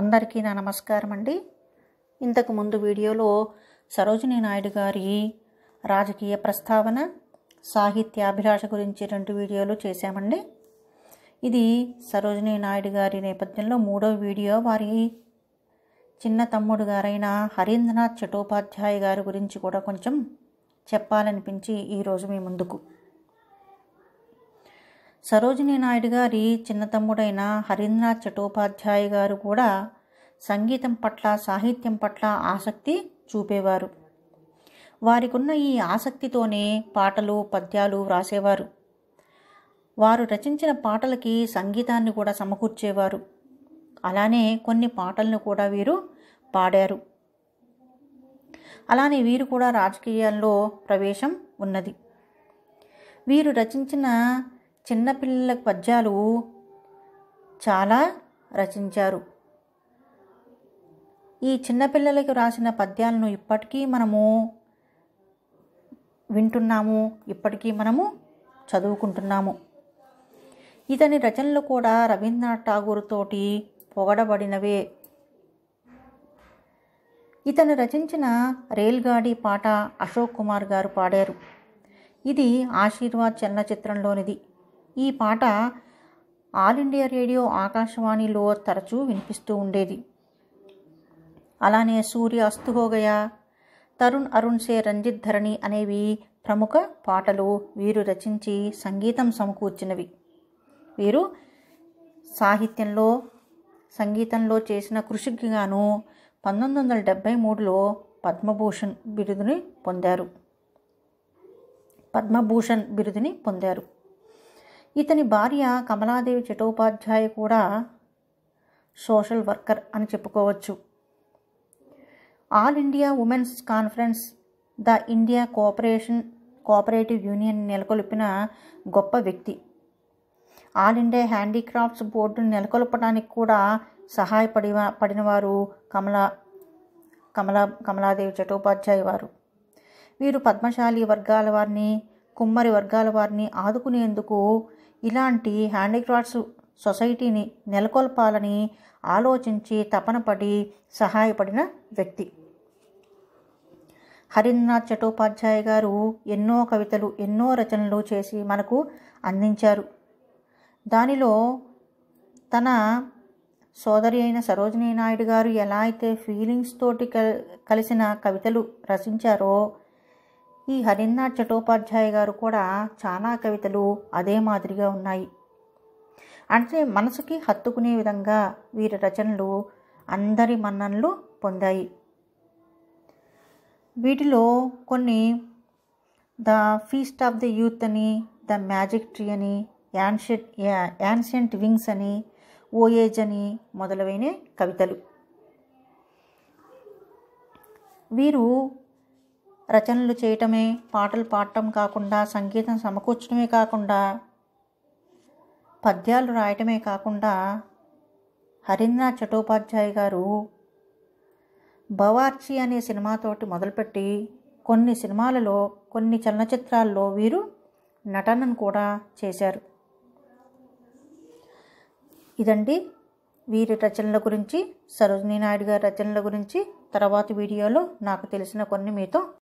అందరికీ నా నమస్కారం అండి ఇంతకు ముందు వీడియోలో సరోజిని నాయుడు గారి రాజకీయ ప్రస్తావన సాహిత్యాభిలాష గురించి రెండు వీడియోలు చేశామండి ఇది సరోజిని నాయుడు గారి నేపథ్యంలో మూడో వీడియో వారి చిన్న తమ్ముడు గారైన హరీంద్రనాథ్ చటోపాధ్యాయ గారి గురించి కూడా కొంచెం చెప్పాలనిపించి ఈరోజు మీ ముందుకు సరోజిని నాయుడు గారి చిన్న తమ్ముడైన హరీంద్రనాథ్ చటోపాధ్యాయ గారు కూడా సంగీతం పట్ల సాహిత్యం పట్ల ఆసక్తి చూపేవారు వారికున్న ఈ ఆసక్తితోనే పాటలు పద్యాలు వ్రాసేవారు వారు రచించిన పాటలకి సంగీతాన్ని కూడా సమకూర్చేవారు అలానే కొన్ని పాటలను కూడా వీరు పాడారు అలానే వీరు కూడా రాజకీయాల్లో ప్రవేశం ఉన్నది వీరు రచించిన చిన్నపిల్లల పద్యాలు చాలా రచించారు ఈ చిన్నపిల్లలకి రాసిన పద్యాలను ఇప్పటికీ మనము వింటున్నాము ఇప్పటికీ మనము చదువుకుంటున్నాము ఇతని రచనలు కూడా రవీంద్రనాథ్ ఠాగూర్ తోటి పొగడబడినవే ఇతను రచించిన రేల్గాడి పాట అశోక్ కుమార్ గారు పాడారు ఇది ఆశీర్వాద్ చలనచిత్రంలోనిది ఈ పాట ఆల్ ఇండియా రేడియో ఆకాశవాణిలో తరచూ వినిపిస్తూ ఉండేది అలానే సూర్య అస్తుహోగయ తరుణ్ అరుణ్ సే రంజిత్ ధరణి అనేవి ప్రముఖ పాటలు వీరు రచించి సంగీతం సమకూర్చినవి వీరు సాహిత్యంలో సంగీతంలో చేసిన కృషికి గాను పంతొమ్మిది వందల డెబ్భై మూడులో పద్మభూషణ్ బిరుదుని పొందారు పద్మభూషణ్ బిరుదుని పొందారు ఇతని భార్య కమలాదేవి చటోపాధ్యాయ కూడా సోషల్ వర్కర్ అని చెప్పుకోవచ్చు all India women's conference the India cooperation cooperative union నెలకొల్పిన గొప్ప వ్యక్తి ఆల్ ఇండియా హ్యాండీక్రాఫ్ట్స్ బోర్డును నెలకొల్పడానికి కూడా సహాయపడి పడినవారు కమలా కమలా కమలాదేవి చటోపాధ్యాయ వారు వీరు పద్మశాలి వర్గాల వారిని కుమ్మరి వర్గాల వారిని ఆదుకునేందుకు ఇలాంటి హ్యాండిక్రాఫ్ట్స్ సొసైటీని నెలకొల్పాలని ఆలోచించి తపనపడి సహాయపడిన వ్యక్తి హరీంద్రనాథ్ చటోపాధ్యాయ గారు ఎన్నో కవితలు ఎన్నో రచనలు చేసి మనకు అందించారు దానిలో తన సోదరి అయిన సరోజినీ నాయుడు గారు ఎలా అయితే ఫీలింగ్స్ తోటి కలిసిన కవితలు రచించారో ఈ హరినాథ్ చటోపాధ్యాయ గారు కూడా చాలా కవితలు అదే మాదిరిగా ఉన్నాయి అంటే మనసుకి హత్తుకునే విధంగా వీరి రచనలు అందరి మన్ననలు పొందాయి వీటిలో కొన్ని the feast of the youth అని ద మ్యాజిక్ ట్రీ అని యాన్షెంట్ యాన్షియంట్ వింగ్స్ అని ఓయేజ్ అని మొదలైన కవితలు వీరు రచనలు చేయటమే పాటలు పాడటం కాకుండా సంగీతం సమకూర్చడమే కాకుండా పద్యాలు రాయటమే కాకుండా హరీంద్రనాథ్ చటోపాధ్యాయ్ గారు భవార్చి అనే సినిమాతోటి మొదలుపెట్టి కొన్ని సినిమాలలో కొన్ని చలనచిత్రాల్లో వీరు నటనను కూడా చేశారు ఇదండి వీరి రచనల గురించి సరోజినీ నాయుడు గారి రచనల గురించి తర్వాత వీడియోలో నాకు తెలిసిన కొన్ని మీతో